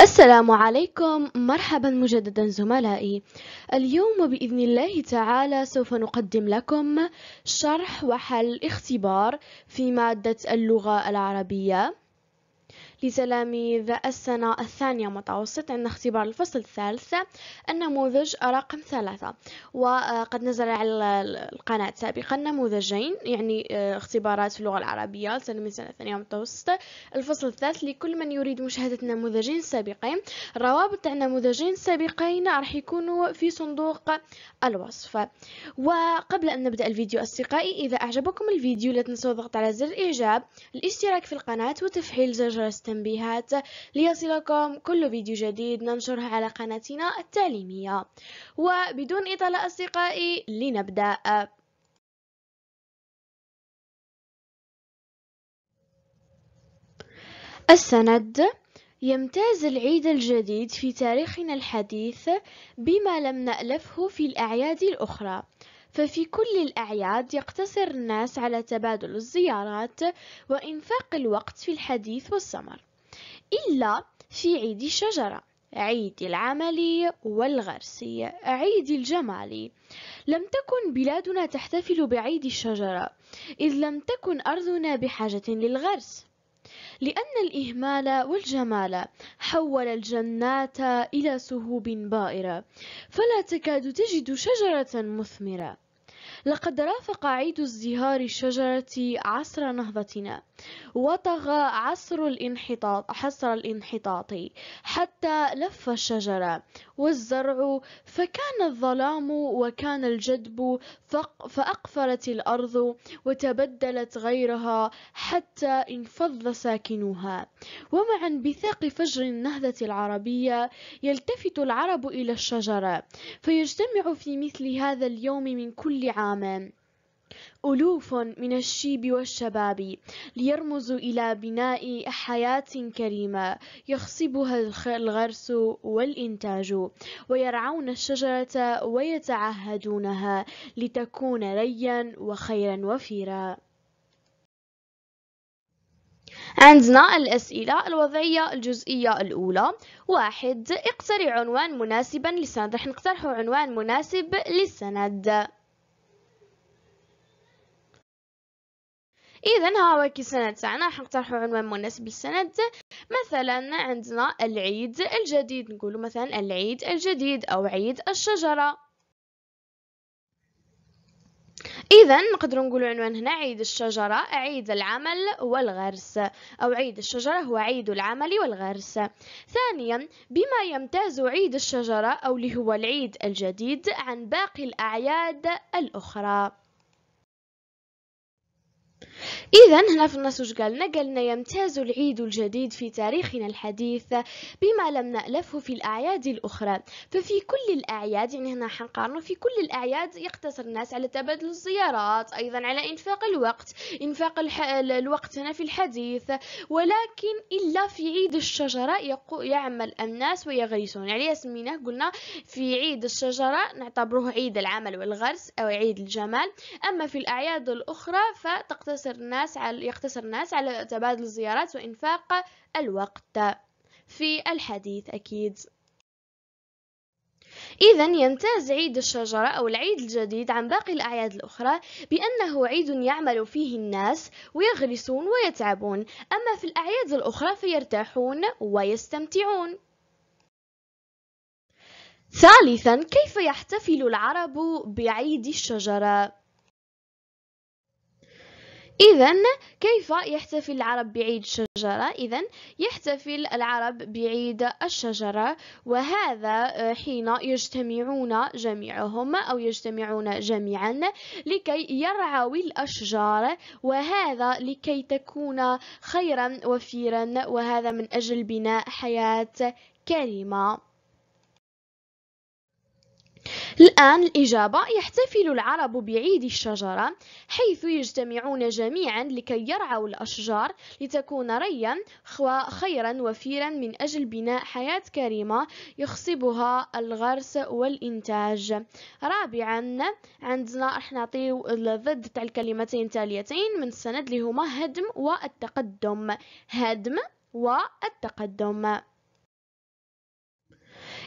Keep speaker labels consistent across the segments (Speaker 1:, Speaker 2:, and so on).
Speaker 1: السلام عليكم مرحبا مجددا زملائي اليوم بإذن الله تعالى سوف نقدم لكم شرح وحل اختبار في مادة اللغة العربية لتلاميذ السنة الثانية متوسط عندنا اختبار الفصل الثالث النموذج رقم ثلاثة وقد نزل على القناة سابقا نموذجين يعني آه، اختبارات في اللغة العربية لتلاميذ السنة الثانية متوسط الفصل الثالث لكل من يريد مشاهدة نموذجين سابقين روابط النموذجين السابقين راح يكونوا في صندوق الوصف وقبل أن نبدأ الفيديو أصدقائي إذا أعجبكم الفيديو لا تنسوا الضغط على زر الإعجاب الاشتراك في القناة وتفعيل زر جرس التنبيهات ليصلكم كل فيديو جديد ننشره على قناتنا التعليمية وبدون إطالة أصدقائي لنبدأ السند يمتاز العيد الجديد في تاريخنا الحديث بما لم نألفه في الأعياد الأخرى ففي كل الأعياد يقتصر الناس على تبادل الزيارات وإنفاق الوقت في الحديث والسمر إلا في عيد الشجرة عيد العمل والغرس عيد الجمالي لم تكن بلادنا تحتفل بعيد الشجرة إذ لم تكن أرضنا بحاجة للغرس لأن الإهمال والجمال حول الجنات إلى سهوب بائرة فلا تكاد تجد شجرة مثمرة لقد رافق عيد ازدهار الشجرة عصر نهضتنا وطغى عصر الانحطاط حصر الانحطاط حتى لف الشجرة والزرع فكان الظلام وكان الجدب فأقفرت الأرض وتبدلت غيرها حتى انفض ساكنوها ومعا بثاق فجر النهضة العربية يلتفت العرب إلى الشجرة فيجتمع في مثل هذا اليوم من كل عام ألوف من الشيب والشباب ليرمزوا إلى بناء حياة كريمة يخصبها الغرس والإنتاج ويرعون الشجرة ويتعهدونها لتكون ريا وخيرا وفيرا عندنا الأسئلة الوضعية الجزئية الأولى واحد اقترح عنوان مناسبا للسند رح نقترحوا عنوان مناسب للسند اذا ها هو كي السند تاعنا راح نقترحوا عنوان مناسب للسند مثلا عندنا العيد الجديد نقولوا مثلا العيد الجديد او عيد الشجره اذا نقدروا نقولوا عنوان هنا عيد الشجره عيد العمل والغرس او عيد الشجره هو عيد العمل والغرس ثانيا بما يمتاز عيد الشجره او اللي هو العيد الجديد عن باقي الاعياد الاخرى إذا هنا في النص وش قالنا؟ قالنا يمتاز العيد الجديد في تاريخنا الحديث بما لم نألفه في الأعياد الأخرى ففي كل الأعياد يعني هنا حنقارنه في كل الأعياد يقتصر الناس على تبادل الزيارات أيضا على إنفاق الوقت إنفاق الح... الوقت هنا في الحديث ولكن إلا في عيد الشجرة يقو... يعمل الناس ويغرسون يعني سميناه قلنا في عيد الشجرة نعتبره عيد العمل والغرس أو عيد الجمال أما في الأعياد الأخرى فتقتصر الناس الناس على يقتصر الناس على تبادل الزيارات وإنفاق الوقت في الحديث أكيد إذا يمتاز عيد الشجرة أو العيد الجديد عن باقي الأعياد الأخرى بأنه عيد يعمل فيه الناس ويغرسون ويتعبون، أما في الأعياد الأخرى فيرتاحون ويستمتعون. ثالثا كيف يحتفل العرب بعيد الشجرة؟ إذا كيف يحتفل العرب بعيد الشجرة؟ إذا يحتفل العرب بعيد الشجرة وهذا آه، حين يجتمعون جميعهم أو يجتمعون جميعا لكي يرعوا الأشجار وهذا لكي تكون خيرا وفيرا وهذا من أجل بناء حياة كريمة الآن الإجابة يحتفل العرب بعيد الشجرة حيث يجتمعون جميعا لكي يرعوا الأشجار لتكون ريا خيرا وفيرا من أجل بناء حياة كريمة يخصبها الغرس والإنتاج رابعا عندنا راح نعطيو ضد تاع الكلمتين تاليتين من السند لهما هما هدم والتقدم هدم والتقدم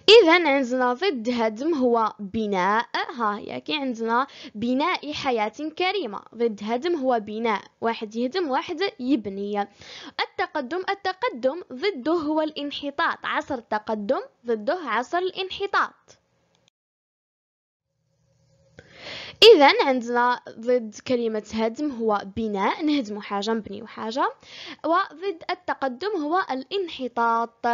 Speaker 1: اذا عندنا ضد هدم هو بناء ها كي عندنا بناء حياه كريمه ضد هدم هو بناء واحد يهدم واحد يبني التقدم التقدم ضده هو الانحطاط عصر التقدم ضده عصر الانحطاط اذا عندنا ضد كلمه هدم هو بناء نهدم حاجه نبني حاجه وضد التقدم هو الانحطاط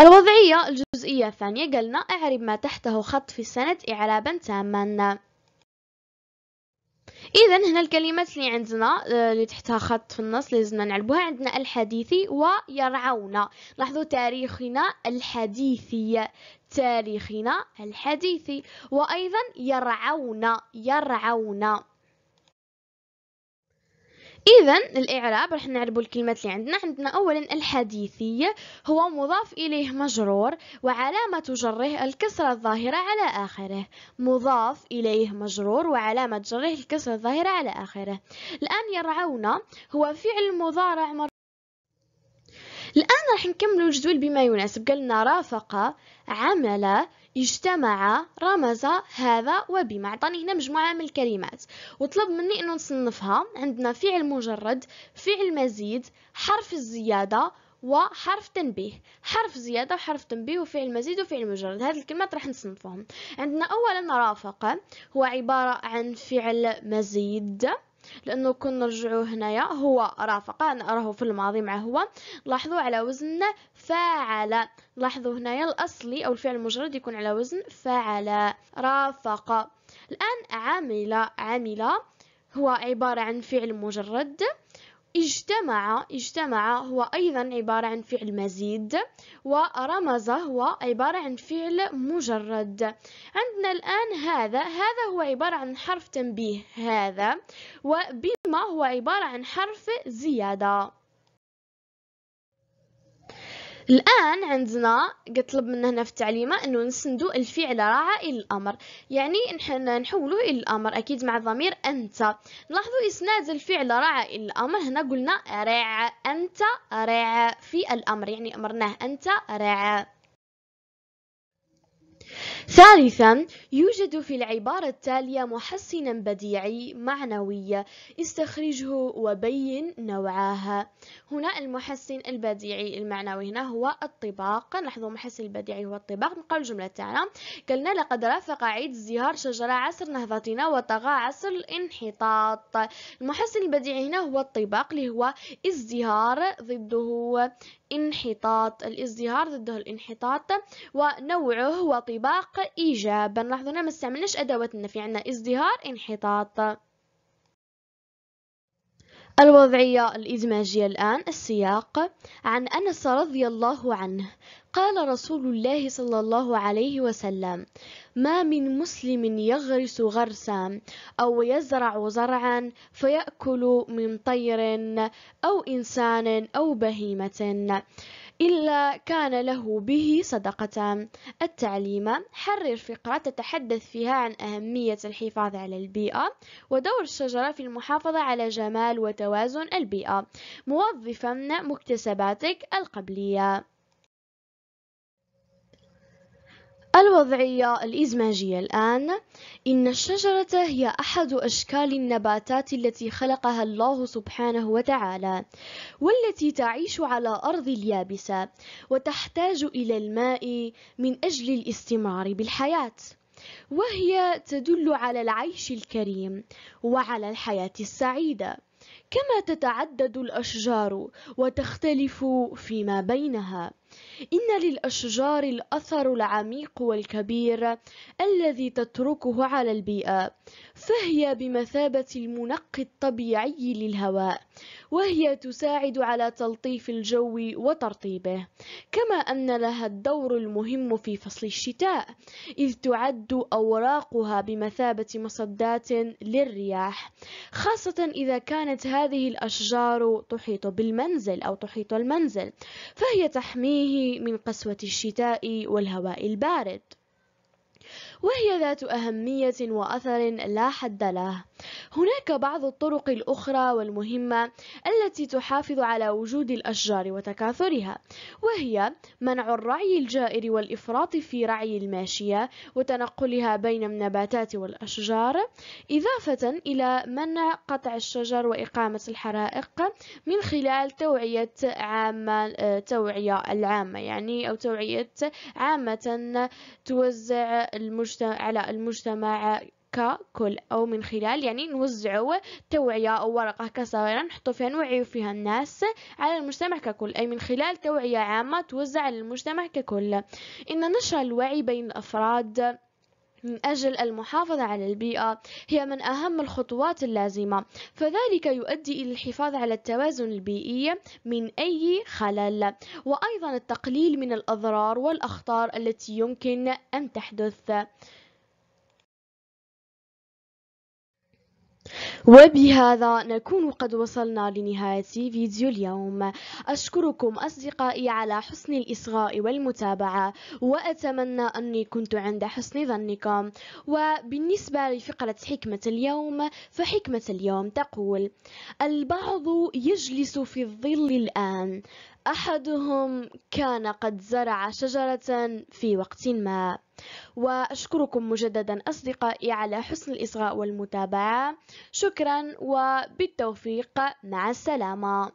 Speaker 1: الوضعية الجزئية الثانية قالنا اعرب ما تحته خط في السند إعرابا تاما إذا هنا الكلمات اللي عندنا آه، اللي تحتها خط في النص لازمنا نعلبوها عندنا الحديثي ويرعون لاحظوا تاريخنا الحديثي تاريخنا الحديثي وأيضا يرعون يرعون اذا الاعراب راح نعربوا الكلمات اللي عندنا عندنا اولا الحديثيه هو مضاف اليه مجرور وعلامه جره الكسره الظاهره على اخره مضاف اليه مجرور وعلامه جره الكسره الظاهره على اخره الان يرعون هو فعل مضارع مر... الان راح نكمل الجدول بما يناسب قالنا رافق عمل اجتمع رمز هذا وبما عطاني هنا مجموعة من الكلمات وطلب مني انه نصنفها عندنا فعل مجرد فعل مزيد حرف الزيادة وحرف تنبيه حرف زيادة وحرف تنبيه وفعل مزيد وفعل مجرد هذه الكلمات راح نصنفهم عندنا أولا رافق هو عبارة عن فعل مزيد لانه كون نرجعوا هنايا هو رافق انا راهو في الماضي مع هو لاحظوا على وزن فاعل لاحظوا هنايا الاصلي او الفعل المجرد يكون على وزن فاعل رافق الان عمل عمل هو عباره عن فعل مجرد اجتمع اجتمع هو أيضا عبارة عن فعل مزيد ورمز هو عبارة عن فعل مجرد عندنا الآن هذا هذا هو عبارة عن حرف تنبيه هذا وبما هو عبارة عن حرف زيادة الان عندنا قطلب منا هنا في التعليمه انه نسندو الفعل راعى الى الامر يعني نحولوه الى الامر اكيد مع ضمير انت نلاحظوا اسناد الفعل راعى الى الامر هنا قلنا رع انت رع في الامر يعني امرناه انت رع ثالثا يوجد في العبارة التالية محسنا بديعي معنوي استخرجه وبين نوعها هنا المحسن البديعي المعنوي هنا هو الطباق لاحظوا المحسن البديعي هو الطباق نقول الجملة تاعنا قلنا لقد رافق عيد ازدهار شجرة عصر نهضتنا وطغى عصر الانحطاط المحسن البديعي هنا هو الطباق اللي هو ازدهار ضده انحطاط الازدهار ضده الانحطاط ونوعه هو طباق إيجابا لاحظوا هنا ما استعملناش أدوات النفي عندنا ازدهار انحطاط الوضعية الإزماجية الآن السياق عن أنس رضي الله عنه قال رسول الله صلى الله عليه وسلم ما من مسلم يغرس غرسا أو يزرع زرعا فيأكل من طير أو إنسان أو بهيمة إلا كان له به صدقة التعليم حرر فقرة تتحدث فيها عن أهمية الحفاظ على البيئة ودور الشجرة في المحافظة على جمال وتوازن البيئة موظفا مكتسباتك القبلية الوضعية الإزماجية الآن إن الشجرة هي أحد أشكال النباتات التي خلقها الله سبحانه وتعالى والتي تعيش على أرض اليابسة وتحتاج إلى الماء من أجل الاستمرار بالحياة وهي تدل على العيش الكريم وعلى الحياة السعيدة كما تتعدد الأشجار وتختلف فيما بينها إن للأشجار الأثر العميق والكبير الذي تتركه على البيئة فهي بمثابة المنقي الطبيعي للهواء وهي تساعد على تلطيف الجو وترطيبه كما أن لها الدور المهم في فصل الشتاء إذ تعد أوراقها بمثابة مصدات للرياح خاصة إذا كانت هذه الأشجار تحيط بالمنزل أو تحيط المنزل فهي تحميه من قسوة الشتاء والهواء البارد وهي ذات أهمية وأثر لا حد له هناك بعض الطرق الأخرى والمهمة التي تحافظ على وجود الأشجار وتكاثرها وهي منع الرعي الجائر والإفراط في رعي الماشية وتنقلها بين النباتات والأشجار إضافة إلى منع قطع الشجر وإقامة الحرائق من خلال توعية عامة توعية العامة يعني أو توعية عامة توزع المجتمع المجتمع على المجتمع ككل أو من خلال يعني نوزعوا توعية أو ورقة كصغيرة نحطوا فيها نوعيوا فيها الناس على المجتمع ككل أي من خلال توعية عامة توزع على المجتمع ككل إن نشر الوعي بين الأفراد من أجل المحافظة على البيئة هي من أهم الخطوات اللازمة فذلك يؤدي إلى الحفاظ على التوازن البيئي من أي خلل وأيضا التقليل من الأضرار والأخطار التي يمكن أن تحدث وبهذا نكون قد وصلنا لنهاية فيديو اليوم أشكركم أصدقائي على حسن الإصغاء والمتابعة وأتمنى أني كنت عند حسن ظنكم وبالنسبة لفقرة حكمة اليوم فحكمة اليوم تقول البعض يجلس في الظل الآن أحدهم كان قد زرع شجرة في وقت ما وأشكركم مجددا أصدقائي على حسن الإصغاء والمتابعة شكرا وبالتوفيق مع السلامة